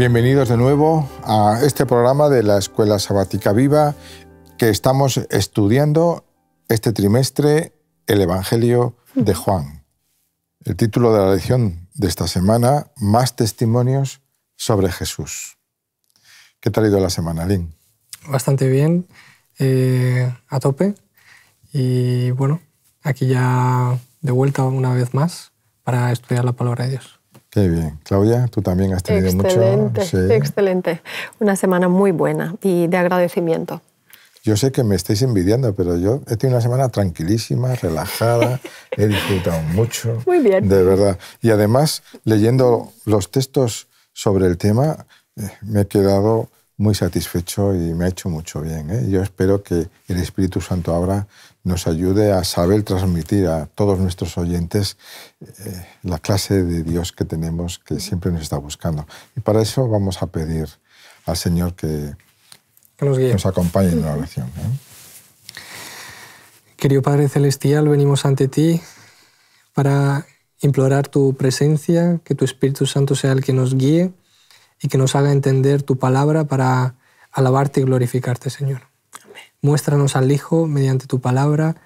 Bienvenidos de nuevo a este programa de la Escuela Sabática Viva que estamos estudiando este trimestre el Evangelio de Juan. El título de la lección de esta semana, Más testimonios sobre Jesús. ¿Qué tal ha ido la semana, Lin? Bastante bien, eh, a tope. Y bueno, aquí ya de vuelta una vez más para estudiar la palabra de Dios. Qué bien. Claudia, tú también has tenido mucho. Sí. Excelente. Una semana muy buena y de agradecimiento. Yo sé que me estáis envidiando, pero yo he tenido una semana tranquilísima, relajada, he disfrutado mucho. Muy bien. De verdad. Y además, leyendo los textos sobre el tema, eh, me he quedado muy satisfecho y me ha hecho mucho bien. ¿eh? Yo espero que el Espíritu Santo ahora nos ayude a saber transmitir a todos nuestros oyentes eh, la clase de Dios que tenemos, que siempre nos está buscando. Y para eso vamos a pedir al Señor que, nos, acompañe en la oración. ¿eh? Querido Padre Celestial, venimos ante ti para implorar tu presencia, que tu Espíritu Santo sea el que nos guíe y que nos haga entender tu palabra para alabarte y glorificarte, Señor. Muéstranos al Hijo mediante tu palabra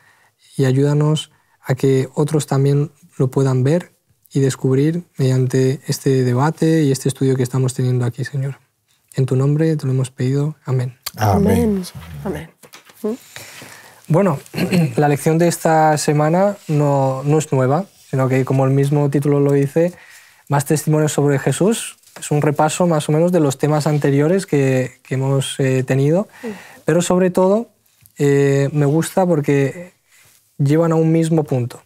y ayúdanos a que otros también lo puedan ver y descubrir mediante este debate y este estudio que estamos teniendo aquí, Señor. En tu nombre te lo hemos pedido. Amén. Amén. Amén. Bueno, la lección de esta semana no, es nueva, sino que como el mismo título lo dice, más testimonios sobre Jesús. Es un repaso más o menos de los temas anteriores que, hemos eh, tenido. Pero sobre todo eh, me gusta porque llevan a un mismo punto.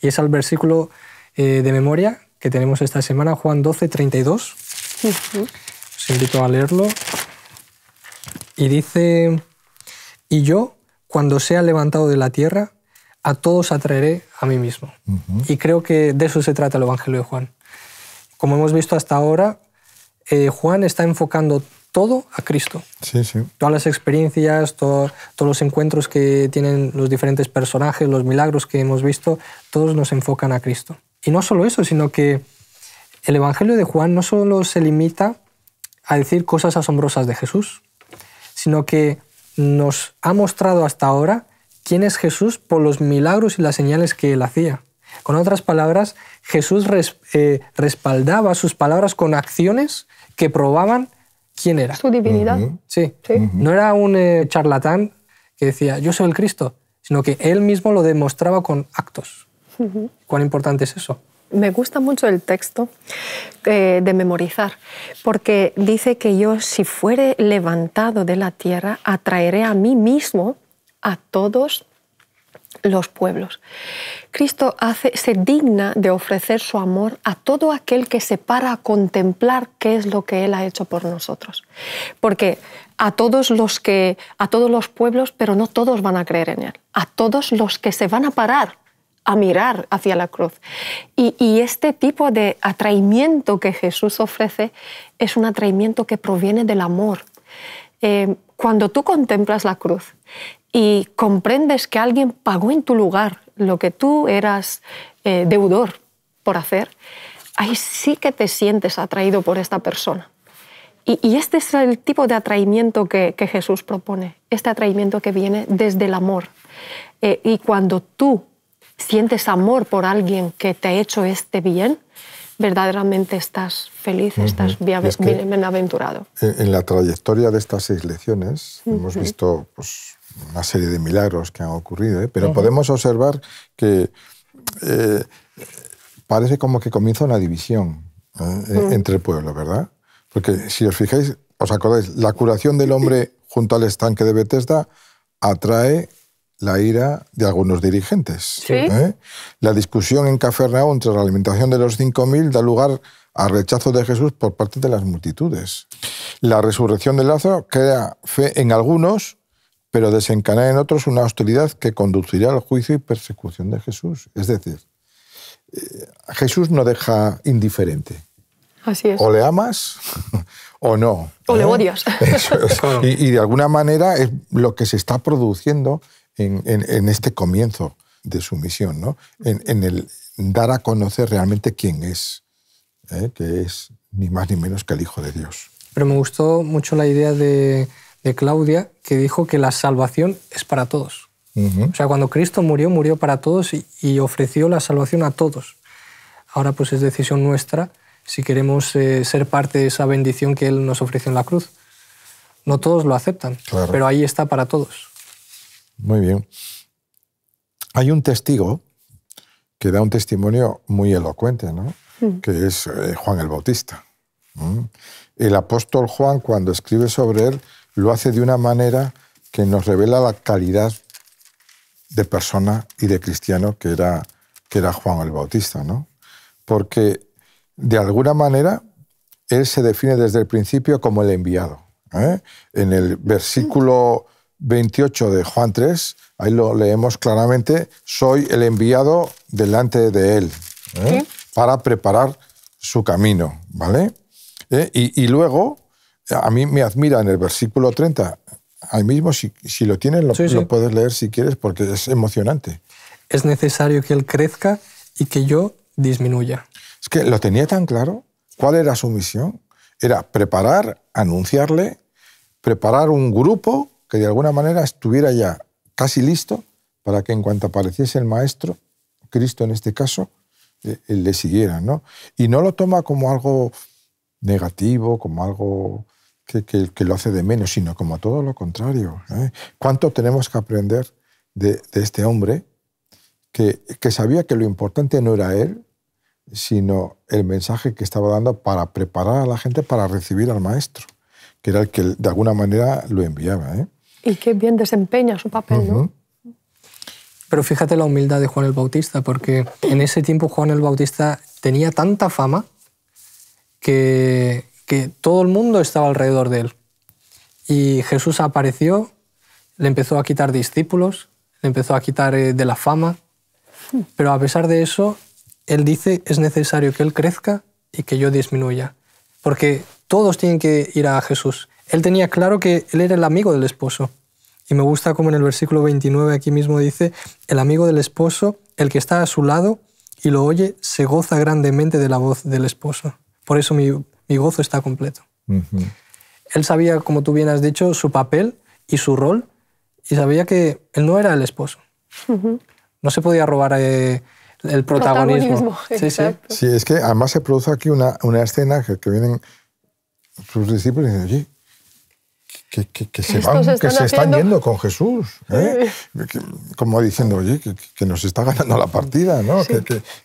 Y es al versículo eh, de memoria que tenemos esta semana, Juan 12, 32. Os invito a leerlo. Y dice, y yo, cuando sea levantado de la tierra, a todos atraeré a mí mismo. Y creo que de eso se trata el Evangelio de Juan. Como hemos visto hasta ahora, eh, Juan está enfocando todo a Cristo. Sí, Todas las experiencias, todos los encuentros que tienen los diferentes personajes, los milagros que hemos visto, todos nos enfocan a Cristo. Y no solo eso, sino que el Evangelio de Juan no solo se limita a decir cosas asombrosas de Jesús, sino que nos ha mostrado hasta ahora quién es Jesús por los milagros y las señales que él hacía. Con otras palabras, Jesús eh, respaldaba sus palabras con acciones que probaban quién era. Su divinidad. Sí. No era un eh, charlatán que decía, yo soy el Cristo, sino que él mismo lo demostraba con actos. ¿Cuán importante es eso? Me gusta mucho el texto eh, de memorizar, porque dice que yo, si fuere levantado de la tierra, atraeré a mí mismo a todos los pueblos. Cristo hace, se digna de ofrecer su amor a todo aquel que se para a contemplar qué es lo que Él ha hecho por nosotros. Porque a todos los que, a todos los pueblos, pero no todos van a creer en Él. A todos los que se van a parar a mirar hacia la cruz. Y, este tipo de atraimiento que Jesús ofrece es un atraimiento que proviene del amor. Eh, cuando tú contemplas la cruz y comprendes que alguien pagó en tu lugar lo que tú eras eh, deudor por hacer, ahí sí que te sientes atraído por esta persona. Y, este es el tipo de atraimiento que, Jesús propone, este atraimiento que viene desde el amor. Eh, y cuando tú sientes amor por alguien que te ha hecho este bien, verdaderamente estás feliz, estás bienaventurado. En la trayectoria de estas seis lecciones hemos visto pues, una serie de milagros que han ocurrido, ¿eh? pero podemos observar que eh, parece como que comienza una división ¿eh? entre el pueblo, ¿verdad? Porque si os fijáis, os acordáis, la curación del hombre junto al estanque de Bethesda atrae la ira de algunos dirigentes. ¿Sí? La discusión en Cafarnaúm entre la alimentación de los 5.000 da lugar al rechazo de Jesús por parte de las multitudes. La resurrección de Lázaro crea fe en algunos pero desencadena en otros una hostilidad que conducirá al juicio y persecución de Jesús. Es decir, eh, Jesús no deja indiferente. Así es. O le amas o no. O le ¿eh? odias. y, de alguna manera es lo que se está produciendo en, este comienzo de su misión, ¿no? En, el dar a conocer realmente quién es, ¿eh? que es ni más ni menos que el Hijo de Dios. Pero me gustó mucho la idea de de Claudia que dijo que la salvación es para todos. O sea, cuando Cristo murió, murió para todos y, ofreció la salvación a todos. Ahora pues es decisión nuestra si queremos eh, ser parte de esa bendición que Él nos ofreció en la cruz. No todos lo aceptan, pero ahí está para todos. Muy bien. Hay un testigo que da un testimonio muy elocuente, que es eh, Juan el Bautista. El apóstol Juan, cuando escribe sobre él, lo hace de una manera que nos revela la calidad de persona y de cristiano que era, que era Juan el Bautista, ¿no? Porque de alguna manera él se define desde el principio como el enviado. ¿eh? En el versículo 28 de Juan 3, ahí lo leemos claramente, soy el enviado delante de él ¿eh? para preparar su camino, ¿vale? ¿Eh? y, luego a mí me admira en el versículo 30, ahí mismo, si, lo tienes, lo, lo, puedes leer si quieres, porque es emocionante. Es necesario que Él crezca y que yo disminuya. Es que lo tenía tan claro. ¿Cuál era su misión? Era preparar, anunciarle, preparar un grupo que de alguna manera estuviera ya casi listo para que en cuanto apareciese el Maestro, Cristo en este caso, eh, él le siguiera. ¿no? Y no lo toma como algo negativo, como algo que, que, lo hace de menos, sino como todo lo contrario. ¿eh? ¿Cuánto tenemos que aprender de, este hombre que, que, sabía que lo importante no era él, sino el mensaje que estaba dando para preparar a la gente para recibir al maestro, que era el que de alguna manera lo enviaba? ¿eh? Y qué bien desempeña su papel, ¿no? Pero fíjate la humildad de Juan el Bautista, porque en ese tiempo Juan el Bautista tenía tanta fama que, que todo el mundo estaba alrededor de él. Y Jesús apareció, le empezó a quitar discípulos, le empezó a quitar eh, de la fama, pero a pesar de eso, él dice, es necesario que él crezca y que yo disminuya, porque todos tienen que ir a Jesús. Él tenía claro que él era el amigo del esposo. Y me gusta como en el versículo 29 aquí mismo dice, el amigo del esposo, el que está a su lado y lo oye, se goza grandemente de la voz del esposo. Por eso mi mi gozo está completo. Él sabía, como tú bien has dicho, su papel y su rol, y sabía que él no era el esposo. No se podía robar eh, el protagonismo. sí, es que además se produce aquí una, una escena que, que, vienen sus discípulos y dicen, oye, que, se, van, que se están yendo con Jesús. ¿eh? Como diciendo, oye, que, nos está ganando la partida, ¿no?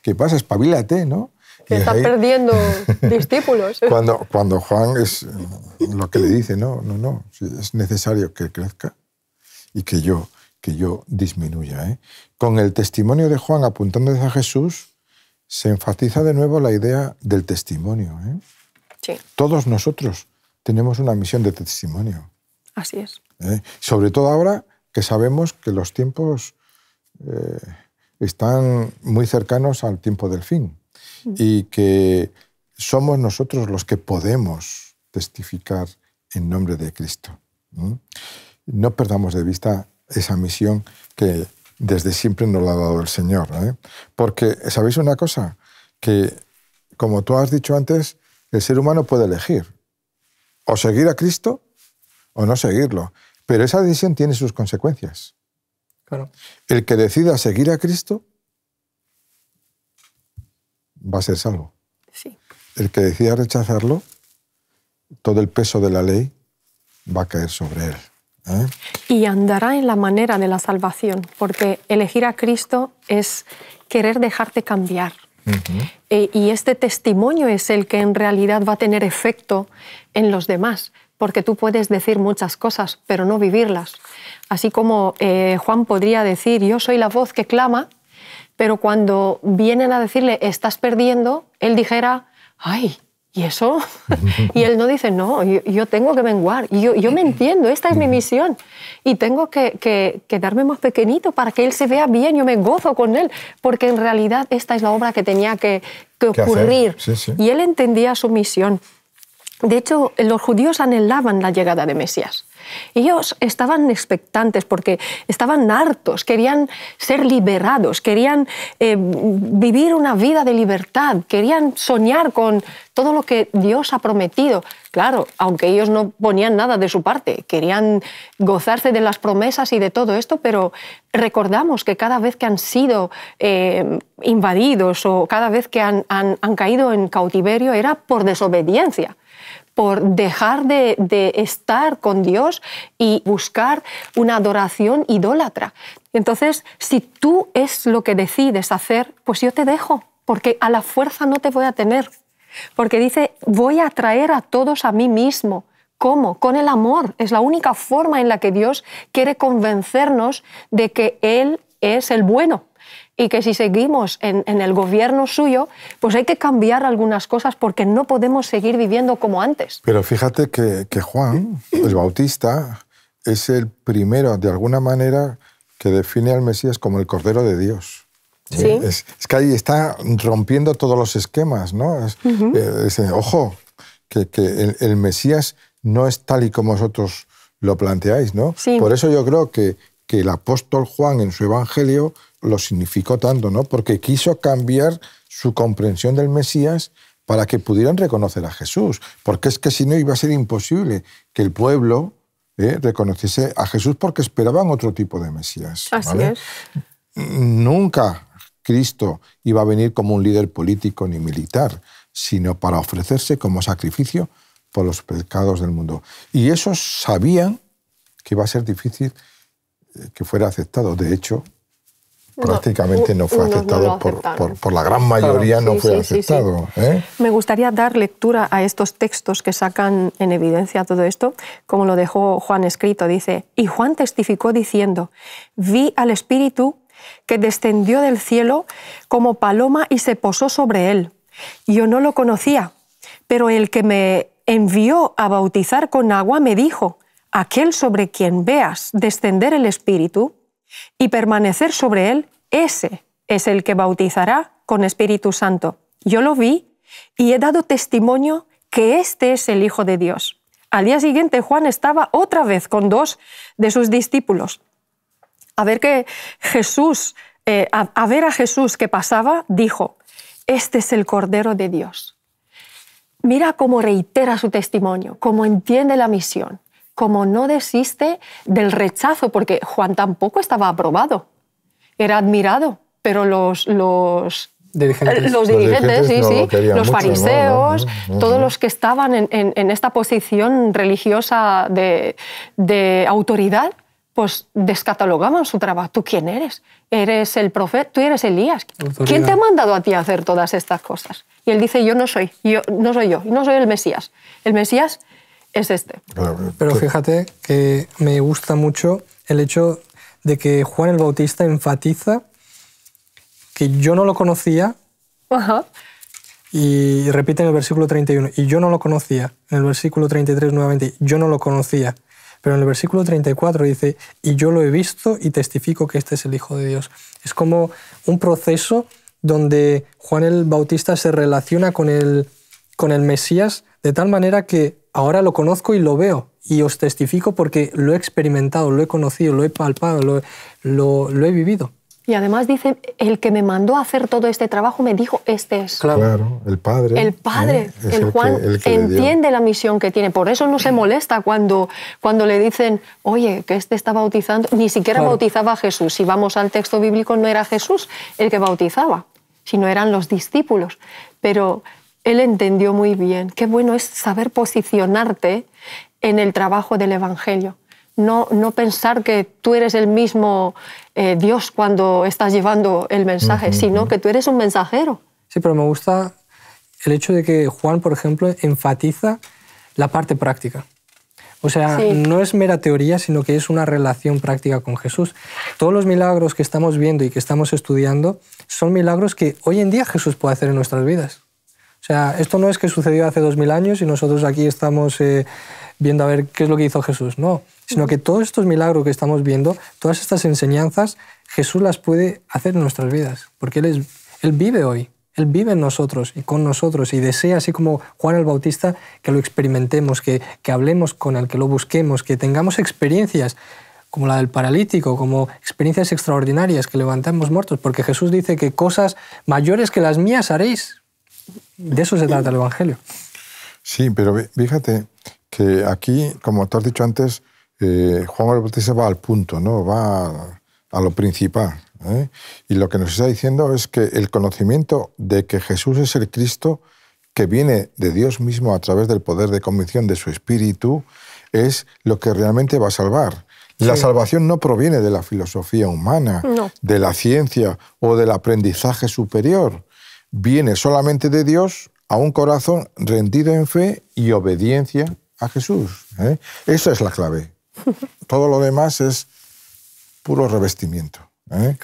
Que, pasa? Espabilate, ¿no? que está perdiendo discípulos. Cuando, cuando Juan es eh, lo que le dice, no, no, no, es necesario que crezca y que yo, que yo disminuya. ¿eh? Con el testimonio de Juan apuntando a Jesús, se enfatiza de nuevo la idea del testimonio. ¿eh? Todos nosotros tenemos una misión de testimonio. Así es. Sobre todo ahora que sabemos que los tiempos están muy cercanos al tiempo del fin y que somos nosotros los que podemos testificar en nombre de Cristo. No perdamos de vista esa misión que desde siempre nos la ha dado el Señor. ¿eh? Porque, ¿sabéis una cosa? Que, como tú has dicho antes, el ser humano puede elegir o seguir a Cristo o no seguirlo. Pero esa decisión tiene sus consecuencias. Claro. El que decida seguir a Cristo va a ser salvo. Sí. El que decida rechazarlo, todo el peso de la ley va a caer sobre él. ¿eh? Y andará en la manera de la salvación, porque elegir a Cristo es querer dejarte cambiar. E, y este testimonio es el que en realidad va a tener efecto en los demás, porque tú puedes decir muchas cosas, pero no vivirlas. Así como eh, Juan podría decir, yo soy la voz que clama, pero cuando vienen a decirle, estás perdiendo, él dijera, ay, ¿y eso? y él no dice, no, yo, tengo que menguar, yo, yo, me entiendo, esta es mi misión, y tengo que, que, quedarme más pequeñito para que él se vea bien, yo me gozo con él, porque en realidad esta es la obra que tenía que, ocurrir. Y él entendía su misión. De hecho, los judíos anhelaban la llegada de Mesías. Ellos estaban expectantes porque estaban hartos, querían ser liberados, querían eh, vivir una vida de libertad, querían soñar con todo lo que Dios ha prometido. Claro, aunque ellos no ponían nada de su parte, querían gozarse de las promesas y de todo esto, pero recordamos que cada vez que han sido eh, invadidos o cada vez que han caído en cautiverio era por desobediencia por dejar de, estar con Dios y buscar una adoración idólatra. Entonces, si tú es lo que decides hacer, pues yo te dejo, porque a la fuerza no te voy a tener. Porque dice, voy a atraer a todos a mí mismo. ¿Cómo? Con el amor. Es la única forma en la que Dios quiere convencernos de que Él es el bueno y que si seguimos en, el gobierno suyo, pues hay que cambiar algunas cosas porque no podemos seguir viviendo como antes. Pero fíjate que, Juan, el Bautista, es el primero, de alguna manera, que define al Mesías como el Cordero de Dios. Sí. Eh, es, que ahí está rompiendo todos los esquemas, ¿no? Eh, eh, ojo, que, el, Mesías no es tal y como vosotros lo planteáis, ¿no? Sí. Por eso yo creo que, que el apóstol Juan en su Evangelio lo significó tanto, ¿no? Porque quiso cambiar su comprensión del Mesías para que pudieran reconocer a Jesús, porque es que si no iba a ser imposible que el pueblo ¿eh? reconociese a Jesús porque esperaban otro tipo de Mesías. Así es. Nunca Cristo iba a venir como un líder político ni militar, sino para ofrecerse como sacrificio por los pecados del mundo. Y esos sabían que iba a ser difícil eh, que fuera aceptado. De hecho, prácticamente no, fue aceptado por, la gran mayoría, no fue aceptado. ¿eh? Me gustaría dar lectura a estos textos que sacan en evidencia todo esto, como lo dejó Juan escrito, dice, y Juan testificó diciendo, vi al Espíritu que descendió del cielo como paloma y se posó sobre él. Yo no lo conocía, pero el que me envió a bautizar con agua me dijo, aquel sobre quien veas descender el Espíritu, y permanecer sobre él, ese es el que bautizará con Espíritu Santo. Yo lo vi y he dado testimonio que este es el Hijo de Dios. Al día siguiente Juan estaba otra vez con dos de sus discípulos. A ver que Jesús, eh, ver a Jesús que pasaba, dijo, este es el Cordero de Dios. Mira cómo reitera su testimonio, cómo entiende la misión, como no desiste del rechazo, porque Juan tampoco estaba aprobado, era admirado, pero los, los Dirigentes. Eh, los dirigentes, sí, sí, los fariseos, todos los que estaban en, esta posición religiosa de, autoridad, pues descatalogaban su trabajo. ¿Tú quién eres? ¿Eres el profeta? ¿Tú eres Elías? ¿Quién te ha mandado a ti a hacer todas estas cosas? Y él dice, yo no soy, yo no soy yo, no soy el Mesías. El Mesías es este. Pero fíjate que me gusta mucho el hecho de que Juan el Bautista enfatiza que yo no lo conocía. Y repite en el versículo 31, y yo no lo conocía. En el versículo 33 nuevamente, yo no lo conocía. Pero en el versículo 34 dice, y yo lo he visto y testifico que este es el Hijo de Dios. Es como un proceso donde Juan el Bautista se relaciona con el, con el Mesías de tal manera que ahora lo conozco y lo veo y os testifico porque lo he experimentado, lo he conocido, lo he palpado, lo, he vivido. Y además dice, el que me mandó a hacer todo este trabajo me dijo, este es. Claro, el padre. El ¿eh? padre, el, Juan, entiende la misión que tiene. Por eso no se molesta cuando, cuando le dicen, oye, que este está bautizando. Ni siquiera bautizaba a Jesús. Si vamos al texto bíblico, no era Jesús el que bautizaba, sino eran los discípulos. Pero él entendió muy bien. Qué bueno es saber posicionarte en el trabajo del Evangelio. No, no pensar que tú eres el mismo eh, Dios cuando estás llevando el mensaje, sino que tú eres un mensajero. Sí, pero me gusta el hecho de que Juan, por ejemplo, enfatiza la parte práctica. O sea, no es mera teoría, sino que es una relación práctica con Jesús. Todos los milagros que estamos viendo y que estamos estudiando son milagros que hoy en día Jesús puede hacer en nuestras vidas. O sea, esto no es que sucedió hace dos mil años y nosotros aquí estamos eh, viendo a ver qué es lo que hizo Jesús, no, sino que todos estos milagros que estamos viendo, todas estas enseñanzas, Jesús las puede hacer en nuestras vidas, porque Él, él vive hoy. Él vive en nosotros y con nosotros y desea, así como Juan el Bautista, que lo experimentemos, que, hablemos con Él, que lo busquemos, que tengamos experiencias como la del paralítico, como experiencias extraordinarias, que levantemos muertos, porque Jesús dice que cosas mayores que las mías haréis, de eso se trata el Evangelio. Sí, pero fíjate que aquí, como tú has dicho antes, eh, Juan el Bautista va al punto, ¿no? va a, lo principal. ¿eh? Y lo que nos está diciendo es que el conocimiento de que Jesús es el Cristo, que viene de Dios mismo a través del poder de convicción de su espíritu, es lo que realmente va a salvar. La salvación no proviene de la filosofía humana, de la ciencia o del aprendizaje superior, viene solamente de Dios a un corazón rendido en fe y obediencia a Jesús. ¿eh? Esa es la clave. Todo lo demás es puro revestimiento. ¿eh?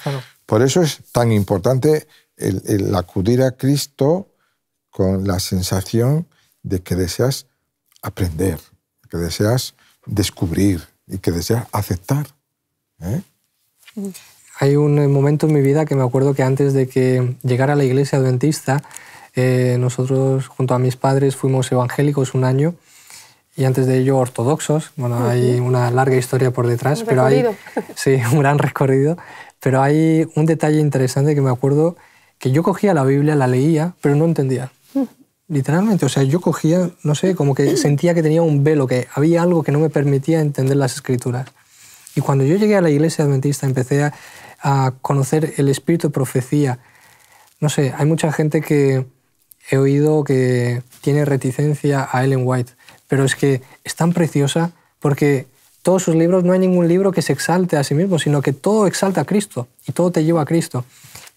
Por eso es tan importante el, acudir a Cristo con la sensación de que deseas aprender, que deseas descubrir y que deseas aceptar. ¿eh? hay un momento en mi vida que me acuerdo que antes de que llegara a la iglesia adventista, eh, nosotros junto a mis padres fuimos evangélicos un año y antes de ello ortodoxos. Bueno, hay una larga historia por detrás, un pero recorrido. hay sí, un gran recorrido. Pero hay un detalle interesante que me acuerdo que yo cogía la Biblia, la leía, pero no entendía. Mm. Literalmente, o sea, yo cogía, no sé, como que mm. sentía que tenía un velo, que había algo que no me permitía entender las escrituras. Y cuando yo llegué a la iglesia adventista empecé a, a conocer el espíritu de profecía. No sé, hay mucha gente que he oído que tiene reticencia a Ellen White, pero es que es tan preciosa porque todos sus libros, no hay ningún libro que se exalte a sí mismo, sino que todo exalta a Cristo y todo te lleva a Cristo.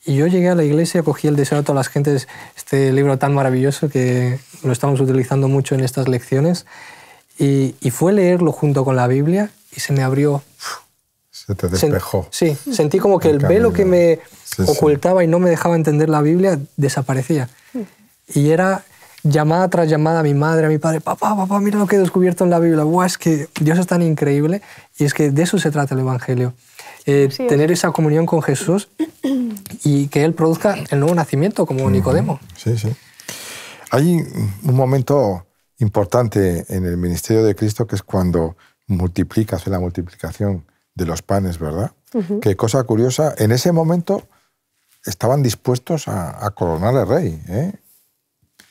Y yo llegué a la iglesia, cogí el deseo a todas las gentes, este libro tan maravilloso que lo estamos utilizando mucho en estas lecciones, y, y fue leerlo junto con la Biblia y se me abrió se te despejó. sí, sentí como que el, velo que me ocultaba y no me dejaba entender la Biblia desaparecía. Mm. Y era llamada tras llamada a mi madre, a mi padre, papá, papá, mira lo que he descubierto en la Biblia. Buah, es que Dios es tan increíble y es que de eso se trata el Evangelio. Eh, tener esa comunión con Jesús y que Él produzca el nuevo nacimiento como Nicodemo. Sí, sí. Hay un momento importante en el ministerio de Cristo que es cuando multiplicas en la multiplicación de los panes, ¿verdad? qué cosa curiosa, en ese momento estaban dispuestos a, coronar al rey. ¿eh?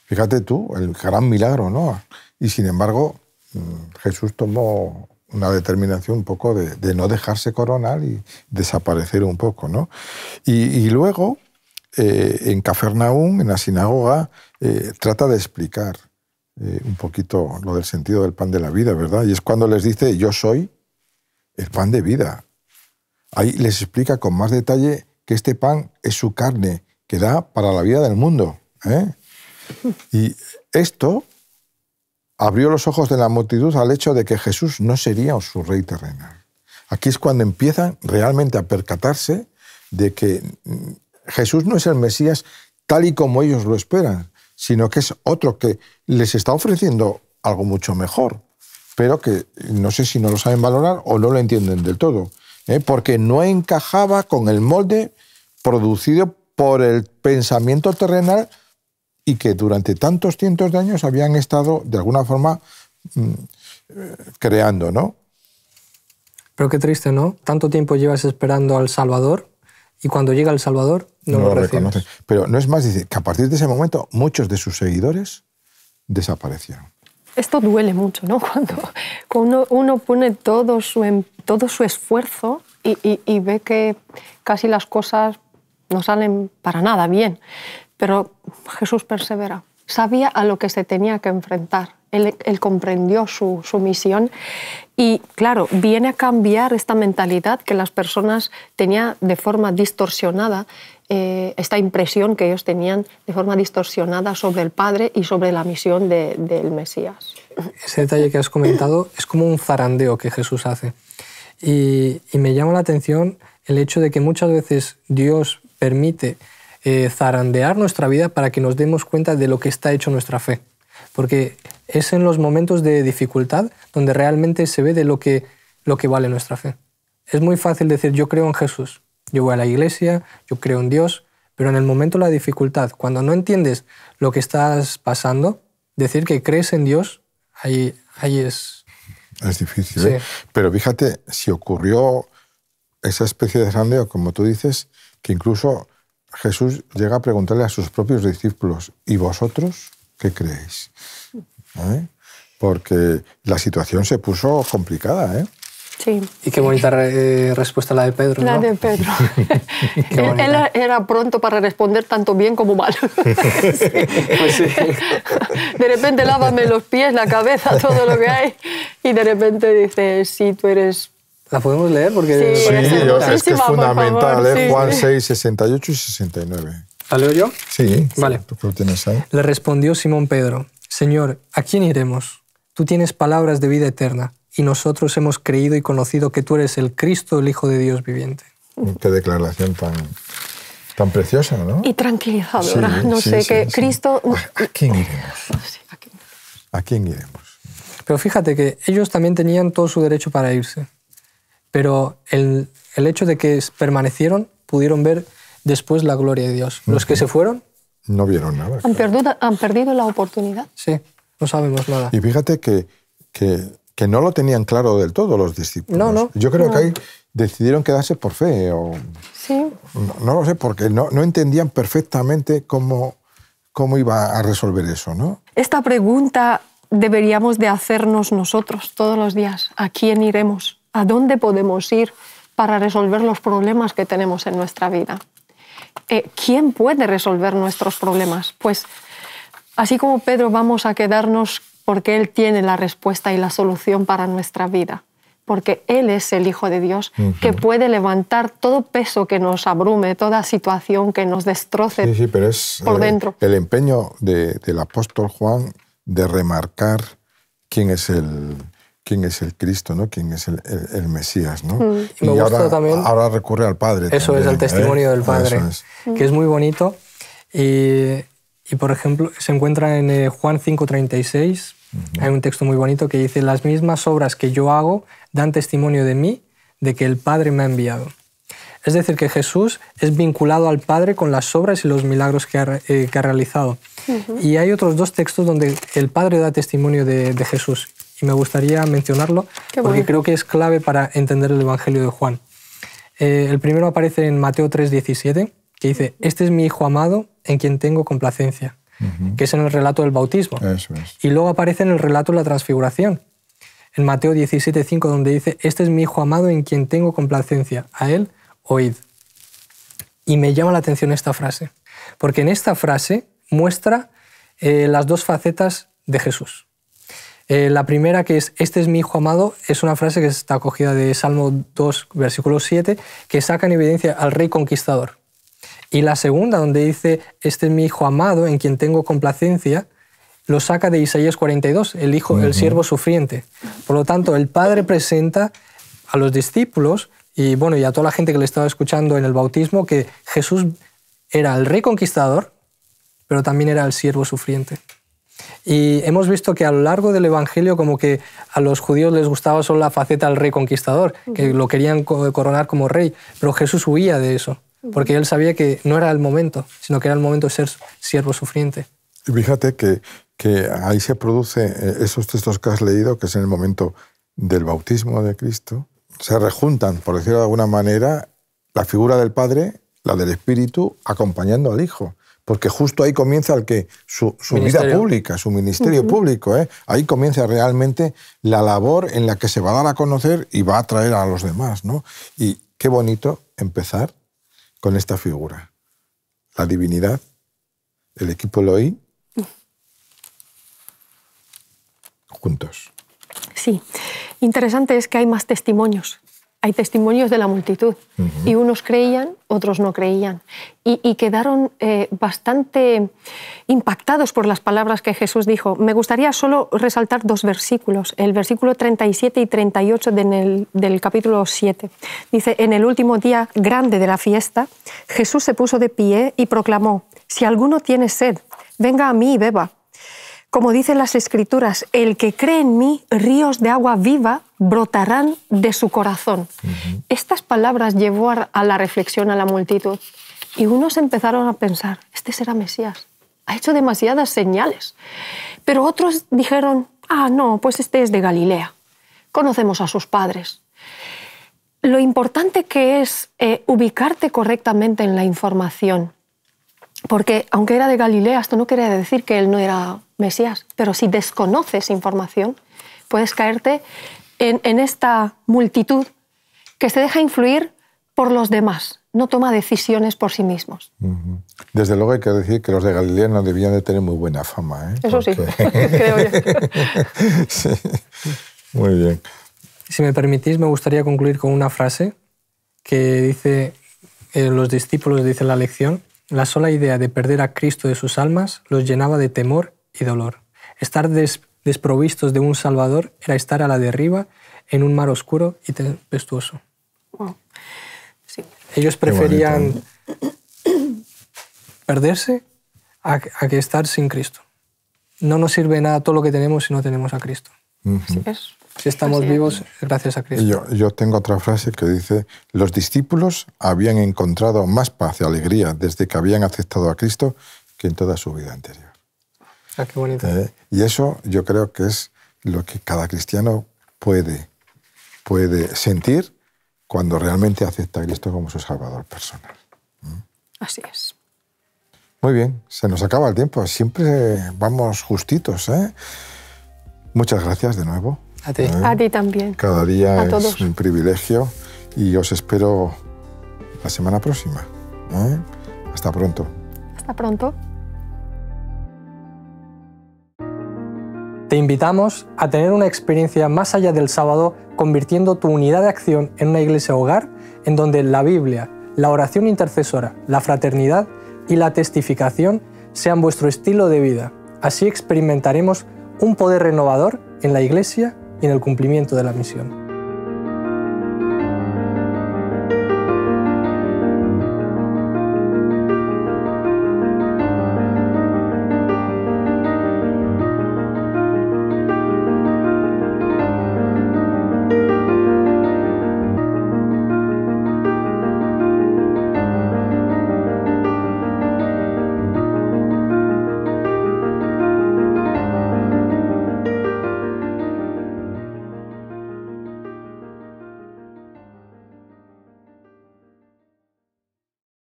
Fíjate tú, el gran milagro, ¿no? Y sin embargo, mm, Jesús tomó una determinación un poco de, no dejarse coronar y desaparecer un poco, ¿no? Y, luego, eh, en Cafarnaúm, en la sinagoga, eh, trata de explicar eh, un poquito lo del sentido del pan de la vida, ¿verdad? Y es cuando les dice, yo soy el pan de vida. Ahí les explica con más detalle que este pan es su carne, que da para la vida del mundo. ¿eh? Y esto abrió los ojos de la multitud al hecho de que Jesús no sería su rey terrenal. Aquí es cuando empiezan realmente a percatarse de que mm, Jesús no es el Mesías tal y como ellos lo esperan, sino que es otro que les está ofreciendo algo mucho mejor pero que no sé si no lo saben valorar o no lo entienden del todo, ¿eh? porque no encajaba con el molde producido por el pensamiento terrenal y que durante tantos cientos de años habían estado, de alguna forma, mm, eh, creando, ¿no? Pero qué triste, ¿no? Tanto tiempo llevas esperando al Salvador y cuando llega el Salvador no, lo, Pero no es más, dice que a partir de ese momento muchos de sus seguidores desaparecieron esto duele mucho, ¿no? Cuando, uno, pone todo su, em, todo su esfuerzo y, ve que casi las cosas no salen para nada bien. Pero Jesús persevera. Sabía a lo que se tenía que enfrentar. Él, comprendió su, su misión y, claro, viene a cambiar esta mentalidad que las personas tenían de forma distorsionada eh, esta impresión que ellos tenían de forma distorsionada sobre el Padre y sobre la misión del Mesías. Ese detalle que has comentado es como un zarandeo que Jesús hace. Y, me llama la atención el hecho de que muchas veces Dios permite eh, zarandear nuestra vida para que nos demos cuenta de lo que está hecho nuestra fe. Porque es en los momentos de dificultad donde realmente se ve de lo que, lo que vale nuestra fe. Es muy fácil decir yo creo en Jesús, yo voy a la iglesia, yo creo en Dios, pero en el momento la dificultad, cuando no entiendes lo que estás pasando, decir que crees en Dios, ahí, ahí es... Es difícil. ¿eh? Pero fíjate, si ocurrió esa especie de sandeo, como tú dices, que incluso Jesús llega a preguntarle a sus propios discípulos, ¿y vosotros qué creéis? ¿Eh? Porque la situación se puso complicada. ¿eh? Y qué bonita eh, respuesta la de Pedro. La de Pedro. él, era pronto para responder tanto bien como mal. Pues de repente lávame los pies, la cabeza, todo lo que hay. Y de repente dice, sí, tú eres... ¿La podemos leer? Porque sí, es que es fundamental, ¿eh? Juan 6, 68 y 69. ¿La leo yo? Sí. Vale. tienes ahí. Le respondió Simón Pedro, Señor, ¿a quién iremos? Tú tienes palabras de vida eterna y nosotros hemos creído y conocido que tú eres el Cristo, el Hijo de Dios viviente. Mm. Qué declaración tan, tan preciosa, ¿no? Y tranquilizadora. no sé, qué que Cristo... Ah, ¿A quién iremos? ¿A quién iremos? Pero fíjate que ellos también tenían todo su derecho para irse. Pero el, el hecho de que permanecieron, pudieron ver después la gloria de Dios. Los que se fueron... No vieron nada. Han, perdido, han perdido la oportunidad. Sí, no sabemos nada. Y fíjate que, que que no lo tenían claro del todo los discípulos. Yo creo que ahí decidieron quedarse por fe. O, sí. No, lo sé, porque no, entendían perfectamente cómo, cómo iba a resolver eso. ¿no? Esta pregunta deberíamos de hacernos nosotros todos los días. ¿A quién iremos? ¿A dónde podemos ir para resolver los problemas que tenemos en nuestra vida? Eh, ¿Quién puede resolver nuestros problemas? Pues así como Pedro vamos a quedarnos porque Él tiene la respuesta y la solución para nuestra vida, porque Él es el Hijo de Dios que puede levantar todo peso que nos abrume, toda situación que nos destroce sí, sí, pero es, por eh, dentro. El empeño del apóstol Juan de remarcar quién es el, quién es el Cristo, ¿no? quién es el, Mesías. ¿no? Mm. Y ahora, también, ahora recurre al Padre. Eso es el ¿eh? testimonio del Padre, que es muy bonito. Y y por ejemplo, se encuentra en eh, Juan 5:36, hay un texto muy bonito que dice, las mismas obras que yo hago dan testimonio de mí, de que el Padre me ha enviado. Es decir, que Jesús es vinculado al Padre con las obras y los milagros que ha, eh, realizado. Y hay otros dos textos donde el Padre da testimonio de, Jesús. Y me gustaría mencionarlo porque creo que es clave para entender el Evangelio de Juan. Eh, el primero aparece en Mateo 3:17 que dice, este es mi hijo amado en quien tengo complacencia, que es en el relato del bautismo. Y luego aparece en el relato de la transfiguración, en Mateo 17, 5, donde dice, este es mi hijo amado en quien tengo complacencia, a él oíd. Y me llama la atención esta frase, porque en esta frase muestra eh, las dos facetas de Jesús. Eh, la primera, que es Este es mi hijo amado, es una frase que está acogida de Salmo 2, versículo 7, que saca en evidencia al rey conquistador. Y la segunda, donde dice, este es mi hijo amado, en quien tengo complacencia, lo saca de Isaías 42, el hijo, el siervo sufriente. Por lo tanto, el Padre presenta a los discípulos y bueno, y a toda la gente que le estaba escuchando en el bautismo que Jesús era el rey conquistador, pero también era el siervo sufriente. Y hemos visto que a lo largo del Evangelio como que a los judíos les gustaba solo la faceta del rey conquistador, que lo querían coronar como rey, pero Jesús huía de eso porque él sabía que no era el momento, sino que era el momento de ser siervo sufriente. Y fíjate que, ahí se produce eh, esos textos que has leído, que es en el momento del bautismo de Cristo, se rejuntan, por decirlo de alguna manera, la figura del Padre, la del Espíritu, acompañando al Hijo. Porque justo ahí comienza el que su, vida pública, su ministerio público. ¿eh? Ahí comienza realmente la labor en la que se va a dar a conocer y va a atraer a los demás. ¿no? Y qué bonito empezar con esta figura. La divinidad, el equipo Loí, juntos. Sí. Interesante es que hay más testimonios hay testimonios de la multitud y unos creían, otros no creían. Y, quedaron eh, bastante impactados por las palabras que Jesús dijo. Me gustaría solo resaltar dos versículos, el versículo 37 y 38 del capítulo 7. Dice, en el último día grande de la fiesta, Jesús se puso de pie y proclamó, si alguno tiene sed, venga a mí y beba. Como dicen las escrituras, el que cree en mí, ríos de agua viva brotarán de su corazón. Estas palabras llevó a la reflexión a la multitud y unos empezaron a pensar, este será Mesías, ha hecho demasiadas señales. Pero otros dijeron, ah, no, pues este es de Galilea, conocemos a sus padres. Lo importante que es eh, ubicarte correctamente en la información, porque aunque era de Galilea, esto no quería decir que él no era Mesías, pero si desconoces información, puedes caerte en, esta multitud que se deja influir por los demás, no toma decisiones por sí mismos. Desde luego hay que decir que los de Galilea no debían de tener muy buena fama. ¿eh? Eso sí, creo yo. sí. Muy bien. Si me permitís, me gustaría concluir con una frase que dice eh, los discípulos, dice la lección, la sola idea de perder a Cristo de sus almas los llenaba de temor y dolor. Estar des desprovistos de un Salvador, era estar a la deriva en un mar oscuro y tempestuoso. Ellos preferían perderse a, que estar sin Cristo. No nos sirve nada todo lo que tenemos si no tenemos a Cristo. Si estamos vivos, gracias a Cristo. yo tengo otra frase que dice, los discípulos habían encontrado más paz y alegría desde que habían aceptado a Cristo que en toda su vida anterior. Ah, qué bonito. Eh, y eso yo creo que es lo que cada cristiano puede, puede sentir cuando realmente acepta a Cristo como su Salvador personal. ¿Mm? Así es. Muy bien, se nos acaba el tiempo. Siempre vamos justitos. ¿eh? Muchas gracias de nuevo. A ti. ¿Eh? A ti también. Cada día es un privilegio y os espero la semana próxima. Hasta pronto. Hasta pronto. Te invitamos a tener una experiencia más allá del sábado, convirtiendo tu unidad de acción en una iglesia hogar en donde la Biblia, la oración intercesora, la fraternidad y la testificación sean vuestro estilo de vida. Así experimentaremos un poder renovador en la iglesia y en el cumplimiento de la misión.